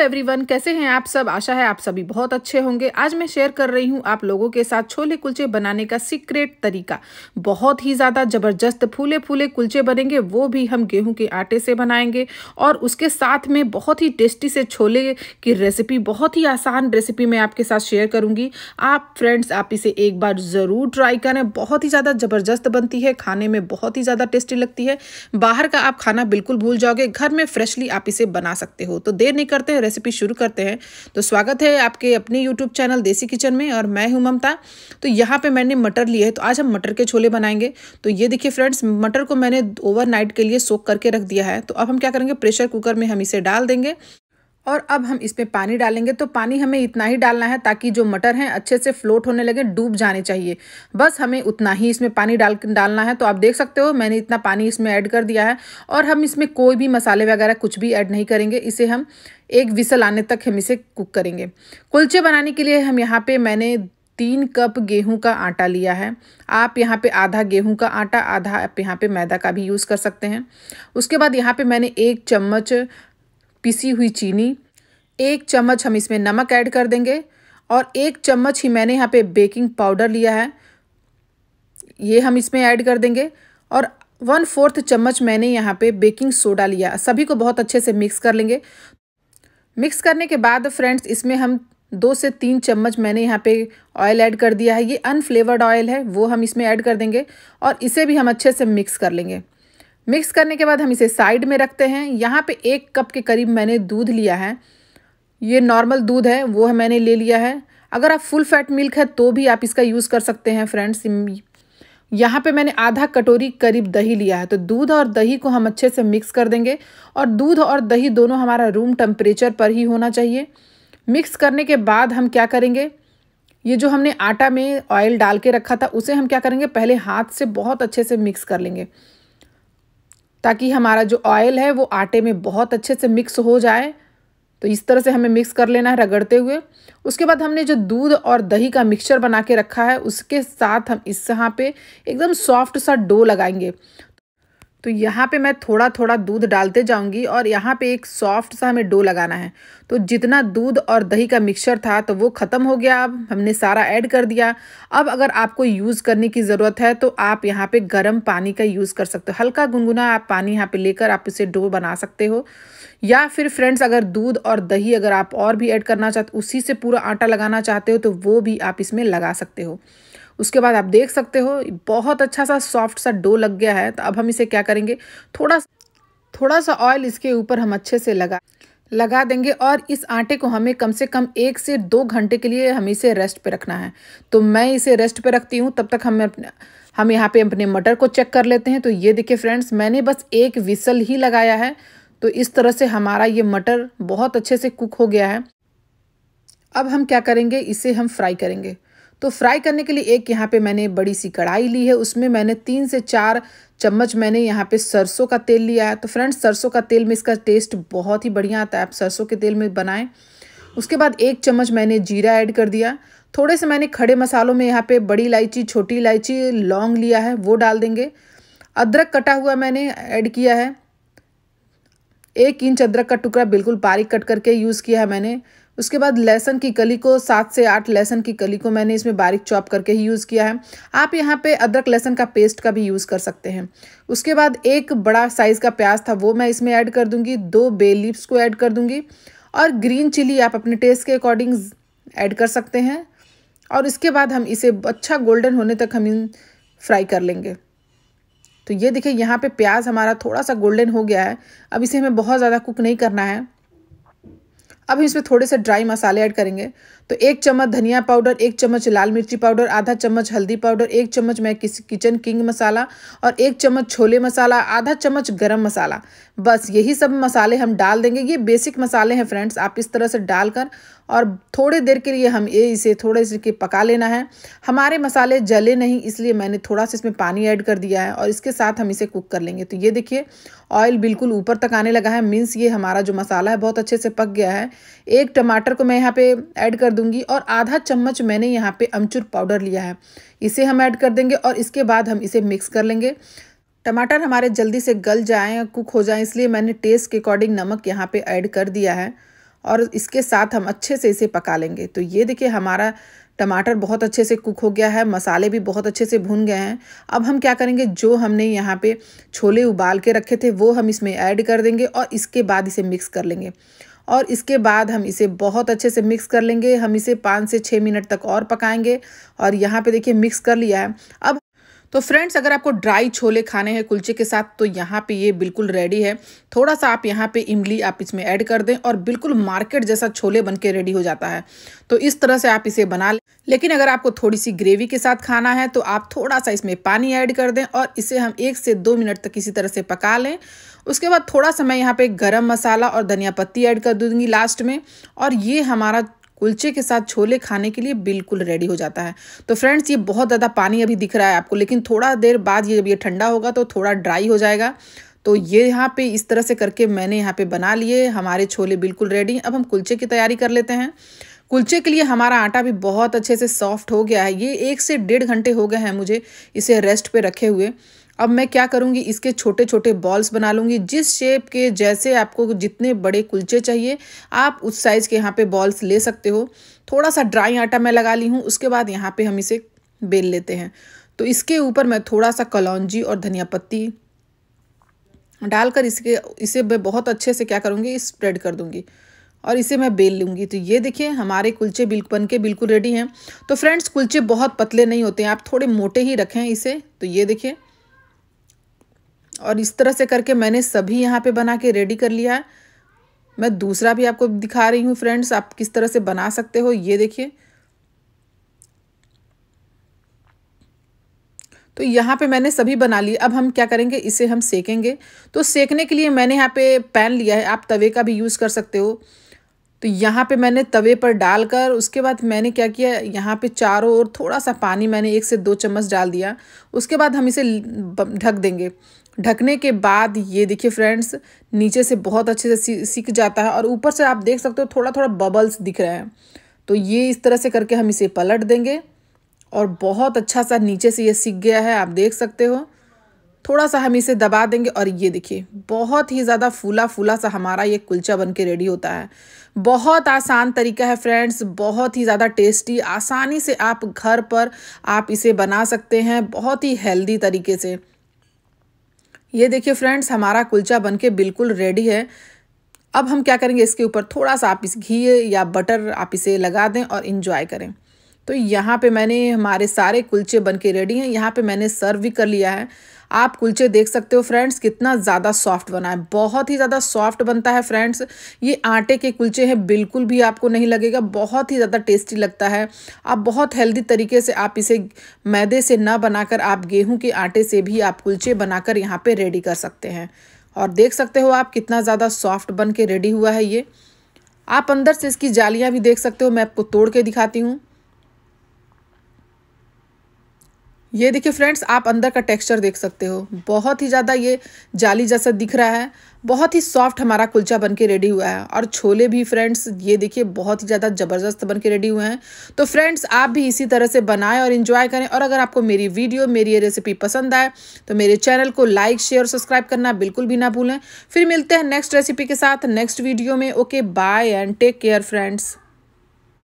everyone कैसे हैं आप सब आशा है आप सभी बहुत अच्छे होंगे आज मैं शेयर कर रही हूं आप लोगों के साथ छोले कुलचे बनाने का सीक्रेट तरीका बहुत ही ज़्यादा ज़बरदस्त फूले फूले कुलचे बनेंगे वो भी हम गेहूं के आटे से बनाएंगे और उसके साथ में बहुत ही टेस्टी से छोले की रेसिपी बहुत ही आसान रेसिपी मैं आपके साथ शेयर करूँगी आप फ्रेंड्स आप इसे एक बार ज़रूर ट्राई करें बहुत ही ज़्यादा ज़बरदस्त बनती है खाने में बहुत ही ज़्यादा टेस्टी लगती है बाहर का आप खाना बिल्कुल भूल जाओगे घर में फ्रेशली आप इसे बना सकते हो तो देर नहीं करते रेसिपी शुरू करते हैं तो स्वागत है आपके अपने यूट्यूब चैनल देसी किचन में और मैं हूं ममता तो यहाँ पे मैंने मटर लिए है तो आज हम मटर के छोले बनाएंगे तो ये देखिए फ्रेंड्स मटर को मैंने ओवरनाइट के लिए सोख करके रख दिया है तो अब हम क्या करेंगे प्रेशर कुकर में हम इसे डाल देंगे और अब हम इसमें पानी डालेंगे तो पानी हमें इतना ही डालना है ताकि जो मटर हैं अच्छे से फ्लोट होने लगे डूब जाने चाहिए बस हमें उतना ही इसमें पानी डाल डालना है तो आप देख सकते हो मैंने इतना पानी इसमें ऐड कर दिया है और हम इसमें कोई भी मसाले वगैरह कुछ भी ऐड नहीं करेंगे इसे हम एक विसल आने तक हम इसे कुक करेंगे कुल्चे बनाने के लिए हम यहाँ पर मैंने तीन कप गेहूं का आटा लिया है आप यहाँ पे आधा गेहूं का आटा आधा आप यहाँ पे मैदा का भी यूज़ कर सकते हैं उसके बाद यहाँ पे मैंने एक चम्मच पिसी हुई चीनी एक चम्मच हम इसमें नमक ऐड कर देंगे और एक चम्मच ही मैंने यहाँ पे बेकिंग पाउडर लिया है ये हम इसमें ऐड कर देंगे और वन फोर्थ चम्मच मैंने यहाँ पे बेकिंग सोडा लिया सभी को बहुत अच्छे से मिक्स कर लेंगे मिक्स करने के बाद फ्रेंड्स इसमें हम दो से तीन चम्मच मैंने यहाँ पे ऑयल ऐड कर दिया है ये अनफ्लेवर्ड ऑयल है वो हम इसमें ऐड कर देंगे और इसे भी हम अच्छे से मिक्स कर लेंगे मिक्स करने के बाद हम इसे साइड में रखते हैं यहाँ पे एक कप के करीब मैंने दूध लिया है ये नॉर्मल दूध है वो है मैंने ले लिया है अगर आप फुल फैट मिल्क है तो भी आप इसका यूज़ कर सकते हैं फ्रेंड्स यहाँ पे मैंने आधा कटोरी करीब दही लिया है तो दूध और दही को हम अच्छे से मिक्स कर देंगे और दूध और दही दोनों हमारा रूम टेम्परेचर पर ही होना चाहिए मिक्स करने के बाद हम क्या करेंगे ये जो हमने आटा में ऑयल डाल के रखा था उसे हम क्या करेंगे पहले हाथ से बहुत अच्छे से मिक्स कर लेंगे ताकि हमारा जो ऑयल है वो आटे में बहुत अच्छे से मिक्स हो जाए तो इस तरह से हमें मिक्स कर लेना है रगड़ते हुए उसके बाद हमने जो दूध और दही का मिक्सचर बना के रखा है उसके साथ हम इस यहाँ पे एकदम सॉफ्ट सा डो लगाएंगे तो यहाँ पे मैं थोड़ा थोड़ा दूध डालते जाऊँगी और यहाँ पे एक सॉफ्ट सा हमें डो लगाना है तो जितना दूध और दही का मिक्सचर था तो वो ख़त्म हो गया अब हमने सारा ऐड कर दिया अब अगर आपको यूज़ करने की ज़रूरत है तो आप यहाँ पे गर्म पानी का यूज़ कर सकते हो हल्का गुनगुना आप पानी यहाँ पे लेकर आप इसे डो बना सकते हो या फिर फ्रेंड्स अगर दूध और दही अगर आप और भी ऐड करना चाहते उसी से पूरा आटा लगाना चाहते हो तो वो भी आप इसमें लगा सकते हो उसके बाद आप देख सकते हो बहुत अच्छा सा सॉफ्ट सा डो लग गया है तो अब हम इसे क्या करेंगे थोड़ा थोड़ा सा ऑयल इसके ऊपर हम अच्छे से लगा लगा देंगे और इस आटे को हमें कम से कम एक से दो घंटे के लिए हमें इसे रेस्ट पे रखना है तो मैं इसे रेस्ट पे रखती हूँ तब तक हम अपने हम यहाँ पे अपने मटर को चेक कर लेते हैं तो ये देखिए फ्रेंड्स मैंने बस एक विसल ही लगाया है तो इस तरह से हमारा ये मटर बहुत अच्छे से कुक हो गया है अब हम क्या करेंगे इसे हम फ्राई करेंगे तो फ्राई करने के लिए एक यहाँ पे मैंने बड़ी सी कढ़ाई ली है उसमें मैंने तीन से चार चम्मच मैंने यहाँ पे सरसों का तेल लिया है तो फ्रेंड्स सरसों का तेल में इसका टेस्ट बहुत ही बढ़िया आता है आप सरसों के तेल में बनाएं उसके बाद एक चम्मच मैंने जीरा ऐड कर दिया थोड़े से मैंने खड़े मसालों में यहाँ पर बड़ी इलायची छोटी इलायची लौंग लिया है वो डाल देंगे अदरक कटा हुआ मैंने ऐड किया है एक इंच अदरक का टुकड़ा बिल्कुल बारीक कट करके यूज़ किया है मैंने उसके बाद लहसन की कली को सात से आठ लहसन की कली को मैंने इसमें बारीक चॉप करके ही यूज़ किया है आप यहाँ पे अदरक लहसन का पेस्ट का भी यूज़ कर सकते हैं उसके बाद एक बड़ा साइज़ का प्याज था वो मैं इसमें ऐड कर दूँगी दो बे लीव्स को ऐड कर दूँगी और ग्रीन चिली आप अपने टेस्ट के अकॉर्डिंग ऐड कर सकते हैं और इसके बाद हम इसे अच्छा गोल्डन होने तक हम इन फ्राई कर लेंगे तो ये देखिए यहाँ पे प्याज हमारा थोड़ा सा गोल्डन हो गया है अब इसे हमें बहुत ज़्यादा कुक नहीं करना है अब हम इसमें थोड़े से ड्राई मसाले ऐड करेंगे तो एक चम्मच धनिया पाउडर एक चम्मच लाल मिर्ची पाउडर आधा चम्मच हल्दी पाउडर एक चम्मच मैं किस किचन किंग मसाला और एक चम्मच छोले मसाला आधा चम्मच गरम मसाला बस यही सब मसाले हम डाल देंगे ये बेसिक मसाले हैं फ्रेंड्स आप इस तरह से डालकर और थोड़ी देर के लिए हम ये इसे थोड़े से पका लेना है हमारे मसाले जले नहीं इसलिए मैंने थोड़ा सा इसमें पानी ऐड कर दिया है और इसके साथ हम इसे कुक कर लेंगे तो ये देखिए ऑयल बिल्कुल ऊपर तक आने लगा है मीन्स ये हमारा जो मसाला है बहुत अच्छे से पक गया है एक टमाटर को मैं यहाँ पर ऐड कर दूँगी और आधा चम्मच मैंने यहाँ पर अमचूर पाउडर लिया है इसे हम ऐड कर देंगे और इसके बाद हम इसे मिक्स कर लेंगे टमाटर हमारे जल्दी से गल जाएँ कुक हो जाएँ इसलिए मैंने टेस्ट के अकॉर्डिंग नमक यहाँ पे ऐड कर दिया है और इसके साथ हम अच्छे से इसे पका लेंगे तो ये देखिए हमारा टमाटर बहुत अच्छे से कुक हो गया है मसाले भी बहुत अच्छे से भुन गए हैं अब हम क्या करेंगे जो हमने यहाँ पे छोले उबाल के रखे थे वो हम इसमें ऐड कर देंगे और इसके बाद इसे मिक्स कर लेंगे और इसके बाद हम इसे बहुत अच्छे से मिक्स कर लेंगे हम इसे पाँच से छः मिनट तक और पकाएंगे और यहाँ पे देखिए मिक्स कर लिया है अब तो फ्रेंड्स अगर आपको ड्राई छोले खाने हैं कुलचे के साथ तो यहाँ पे ये बिल्कुल रेडी है थोड़ा सा आप यहाँ पे इमली आप इसमें ऐड कर दें और बिल्कुल मार्केट जैसा छोले बन के रेडी हो जाता है तो इस तरह से आप इसे बना लें लेकिन अगर आपको थोड़ी सी ग्रेवी के साथ खाना है तो आप थोड़ा सा इसमें पानी ऐड कर दें और इसे हम एक से दो मिनट तक इसी तरह से पका लें उसके बाद थोड़ा सा मैं यहाँ पे गरम मसाला और धनिया पत्ती ऐड कर दूंगी लास्ट में और ये हमारा कुलचे के साथ छोले खाने के लिए बिल्कुल रेडी हो जाता है तो फ्रेंड्स ये बहुत ज़्यादा पानी अभी दिख रहा है आपको लेकिन थोड़ा देर बाद ये जब ये ठंडा होगा तो थोड़ा ड्राई हो जाएगा तो ये यहाँ पे इस तरह से करके मैंने यहाँ पे बना लिए हमारे छोले बिल्कुल रेडी अब हम कुलचे की तैयारी कर लेते हैं कुलचे के लिए हमारा आटा भी बहुत अच्छे से सॉफ्ट हो गया है ये एक से डेढ़ घंटे हो गए हैं मुझे इसे रेस्ट पे रखे हुए अब मैं क्या करूँगी इसके छोटे छोटे बॉल्स बना लूँगी जिस शेप के जैसे आपको जितने बड़े कुलचे चाहिए आप उस साइज़ के यहाँ पे बॉल्स ले सकते हो थोड़ा सा ड्राई आटा मैं लगा ली हूँ उसके बाद यहाँ पे हम इसे बेल लेते हैं तो इसके ऊपर मैं थोड़ा सा कलौजी और धनिया पत्ती डालकर इसके इसे मैं बहुत अच्छे से क्या करूँगी स्प्रेड कर दूँगी और इसे मैं बेल लूँगी तो ये देखिए हमारे कुलचे बिल बन के बिल्कुल रेडी हैं तो फ्रेंड्स कुलचे बहुत पतले नहीं होते हैं आप थोड़े मोटे ही रखें इसे तो ये देखिए और इस तरह से करके मैंने सभी यहाँ पे बना के रेडी कर लिया है मैं दूसरा भी आपको दिखा रही हूँ फ्रेंड्स आप किस तरह से बना सकते हो ये देखिए तो यहाँ पे मैंने सभी बना लिए अब हम क्या करेंगे इसे हम सेकेंगे तो सेकने के लिए मैंने यहाँ पे पैन लिया है आप तवे का भी यूज़ कर सकते हो तो यहाँ पे मैंने तवे पर डालकर उसके बाद मैंने क्या किया यहाँ पे चारों ओर थोड़ा सा पानी मैंने एक से दो चम्मच डाल दिया उसके बाद हम इसे ढक देंगे ढकने के बाद ये देखिए फ्रेंड्स नीचे से बहुत अच्छे से सीख जाता है और ऊपर से आप देख सकते हो थोड़ा थोड़ा बबल्स दिख रहे हैं तो ये इस तरह से करके हम इसे पलट देंगे और बहुत अच्छा सा नीचे से ये सीख गया है आप देख सकते हो थोड़ा सा हम इसे दबा देंगे और ये देखिए बहुत ही ज़्यादा फूला फूला सा हमारा ये कुलचा बन के रेडी होता है बहुत आसान तरीका है फ्रेंड्स बहुत ही ज़्यादा टेस्टी आसानी से आप घर पर आप इसे बना सकते हैं बहुत ही हेल्दी तरीके से ये देखिए फ्रेंड्स हमारा कुलचा बन के बिल्कुल रेडी है अब हम क्या करेंगे इसके ऊपर थोड़ा सा आप इस घी या बटर आप इसे लगा दें और इन्जॉय करें तो यहाँ पे मैंने हमारे सारे कुलचे बन के रेडी हैं यहाँ पे मैंने सर्व भी कर लिया है आप कुलचे देख सकते हो फ्रेंड्स कितना ज़्यादा सॉफ्ट बना है बहुत ही ज़्यादा सॉफ्ट बनता है फ्रेंड्स ये आटे के कुलचे हैं बिल्कुल भी आपको नहीं लगेगा बहुत ही ज़्यादा टेस्टी लगता है आप बहुत हेल्दी तरीके से आप इसे मैदे से ना बनाकर आप गेहूँ के आटे से भी आप कुलचे बनाकर यहाँ पर रेडी कर सकते हैं और देख सकते हो आप कितना ज़्यादा सॉफ्ट बन के रेडी हुआ है ये आप अंदर से इसकी जालियाँ भी देख सकते हो मैं आपको तोड़ के दिखाती हूँ ये देखिए फ्रेंड्स आप अंदर का टेक्सचर देख सकते हो बहुत ही ज़्यादा ये जाली जैसा दिख रहा है बहुत ही सॉफ्ट हमारा कुलचा बन के रेडी हुआ है और छोले भी फ्रेंड्स ये देखिए बहुत ही ज़्यादा ज़बरदस्त बन के रेडी हुए हैं तो फ्रेंड्स आप भी इसी तरह से बनाएं और इन्जॉय करें और अगर आपको मेरी वीडियो मेरी ये रेसिपी पसंद आए तो मेरे चैनल को लाइक शेयर और सब्सक्राइब करना बिल्कुल भी ना भूलें फिर मिलते हैं नेक्स्ट रेसिपी के साथ नेक्स्ट वीडियो में okay bye and take care friends